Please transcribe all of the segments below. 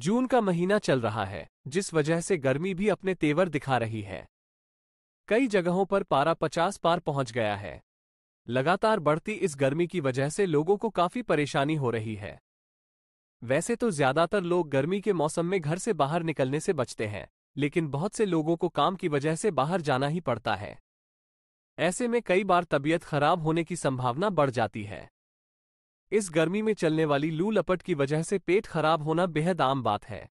जून का महीना चल रहा है जिस वजह से गर्मी भी अपने तेवर दिखा रही है कई जगहों पर पारा पचास पार पहुंच गया है लगातार बढ़ती इस गर्मी की वजह से लोगों को काफी परेशानी हो रही है वैसे तो ज्यादातर लोग गर्मी के मौसम में घर से बाहर निकलने से बचते हैं लेकिन बहुत से लोगों को काम की वजह से बाहर जाना ही पड़ता है ऐसे में कई बार तबीयत खराब होने की संभावना बढ़ जाती है इस गर्मी में चलने वाली लू लपट की वजह से पेट खराब होना बेहद आम बात है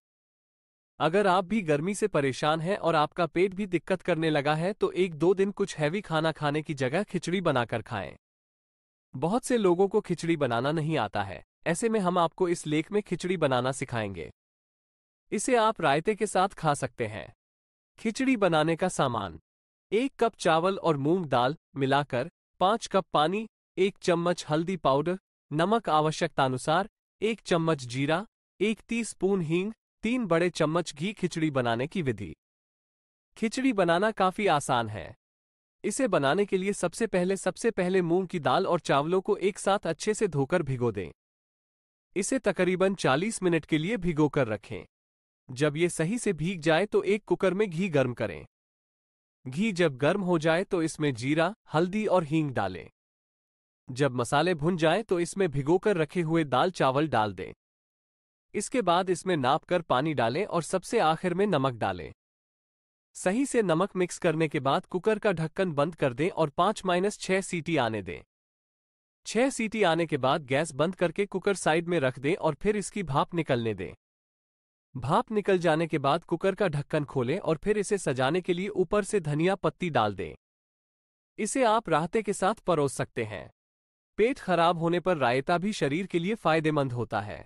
अगर आप भी गर्मी से परेशान हैं और आपका पेट भी दिक्कत करने लगा है तो एक दो दिन कुछ हैवी खाना खाने की जगह खिचड़ी बनाकर खाएं बहुत से लोगों को खिचड़ी बनाना नहीं आता है ऐसे में हम आपको इस लेख में खिचड़ी बनाना सिखाएंगे इसे आप रायते के साथ खा सकते हैं खिचड़ी बनाने का सामान एक कप चावल और मूंग दाल मिलाकर पाँच कप पानी एक चम्मच हल्दी पाउडर नमक आवश्यकतानुसार एक चम्मच जीरा एक स्पून हींग तीन बड़े चम्मच घी खिचड़ी बनाने की विधि खिचड़ी बनाना काफी आसान है इसे बनाने के लिए सबसे पहले सबसे पहले मूंग की दाल और चावलों को एक साथ अच्छे से धोकर भिगो दें इसे तकरीबन 40 मिनट के लिए भिगो कर रखें जब ये सही से भीग जाए तो एक कुकर में घी गर्म करें घी जब गर्म हो जाए तो इसमें जीरा हल्दी और हींग डालें जब मसाले भुन जाएं तो इसमें भिगोकर रखे हुए दाल चावल डाल दें इसके बाद इसमें नाप कर पानी डालें और सबसे आखिर में नमक डालें सही से नमक मिक्स करने के बाद कुकर का ढक्कन बंद कर दें और पाँच माइनस छह सीटी आने दें छह सीटी आने के बाद गैस बंद करके कुकर साइड में रख दें और फिर इसकी भाप निकलने दें भाप निकल जाने के बाद कुकर का ढक्कन खोलें और फिर इसे सजाने के लिए ऊपर से धनिया पत्ती डाल दें इसे आप राहते के साथ परोस सकते हैं पेट खराब होने पर रायता भी शरीर के लिए फायदेमंद होता है